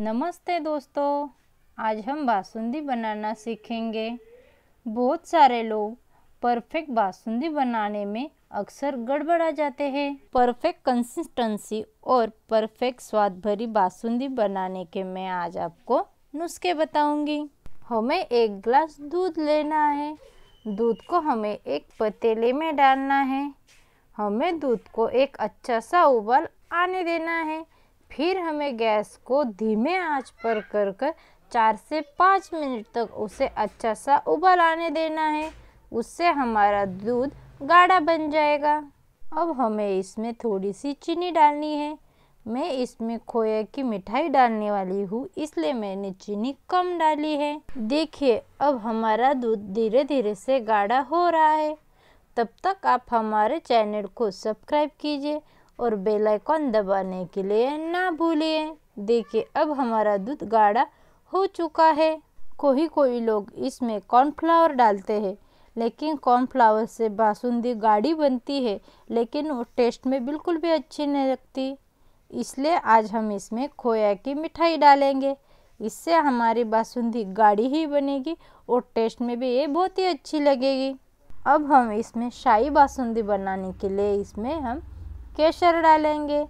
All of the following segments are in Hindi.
नमस्ते दोस्तों आज हम बासुंदी बनाना सीखेंगे बहुत सारे लोग परफेक्ट बासुंदी बनाने में अक्सर गड़बड़ा जाते हैं परफेक्ट कंसिस्टेंसी और परफेक्ट स्वाद भरी बासुंदी बनाने के मैं आज आपको नुस्खे बताऊंगी हमें एक ग्लास दूध लेना है दूध को हमें एक पतीले में डालना है हमें दूध को एक अच्छा सा उबाल आने देना है फिर हमें गैस को धीमे आंच पर कर कर चार से पाँच मिनट तक उसे अच्छा सा उबल आने देना है उससे हमारा दूध गाढ़ा बन जाएगा अब हमें इसमें थोड़ी सी चीनी डालनी है मैं इसमें खोया की मिठाई डालने वाली हूँ इसलिए मैंने चीनी कम डाली है देखिए अब हमारा दूध धीरे धीरे से गाढ़ा हो रहा है तब तक आप हमारे चैनल को सब्सक्राइब कीजिए और बेल आइकॉन दबाने के लिए ना भूलिए देखिए अब हमारा दूध गाढ़ा हो चुका है कोई कोई लोग इसमें कॉर्नफ्लावर डालते हैं लेकिन कॉर्नफ्लावर से बासुंदी गाढ़ी बनती है लेकिन वो टेस्ट में बिल्कुल भी अच्छी नहीं लगती इसलिए आज हम इसमें खोया की मिठाई डालेंगे इससे हमारी बासुंदी गाढ़ी ही बनेगी और टेस्ट में भी ये बहुत ही अच्छी लगेगी अब हम इसमें शाही बासुंदी बनाने के लिए इसमें हम केसर डालेंगे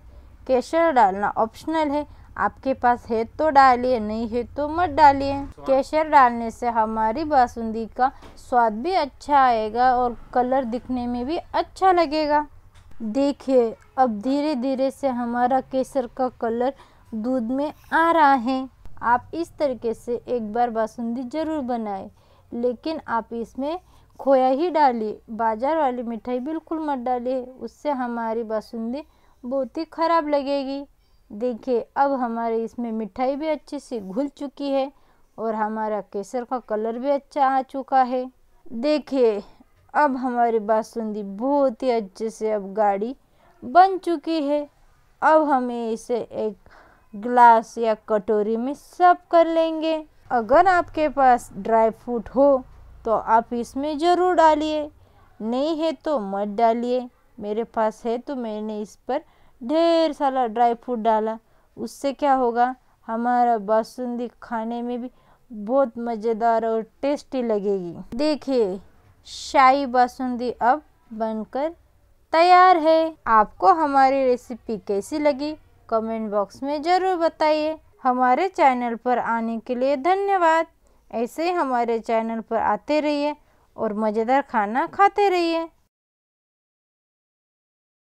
केसर डालना ऑप्शनल है आपके पास है तो डालिए नहीं है तो मत डालिए केसर डालने से हमारी बासुंदी का स्वाद भी अच्छा आएगा और कलर दिखने में भी अच्छा लगेगा देखिए अब धीरे धीरे से हमारा केसर का कलर दूध में आ रहा है आप इस तरीके से एक बार बासुंदी ज़रूर बनाएं लेकिन आप इसमें खोया ही डाली बाजार वाली मिठाई बिल्कुल मत डालिए उससे हमारी बासुंदी बहुत ही ख़राब लगेगी देखिए अब हमारे इसमें मिठाई भी अच्छे से घुल चुकी है और हमारा केसर का कलर भी अच्छा आ चुका है देखिए अब हमारी बासुंदी बहुत ही अच्छे से अब गाड़ी बन चुकी है अब हमें इसे एक ग्लास या कटोरी में सर्व कर लेंगे अगर आपके पास ड्राई फ्रूट हो तो आप इसमें ज़रूर डालिए नहीं है तो मत डालिए मेरे पास है तो मैंने इस पर ढेर सारा ड्राई फ्रूट डाला उससे क्या होगा हमारा बासुंदी खाने में भी बहुत मज़ेदार और टेस्टी लगेगी देखिए शाही बासुंदी अब बनकर तैयार है आपको हमारी रेसिपी कैसी लगी कमेंट बॉक्स में ज़रूर बताइए हमारे चैनल पर आने के लिए धन्यवाद ऐसे हमारे चैनल पर आते रहिए और मज़ेदार खाना खाते रहिए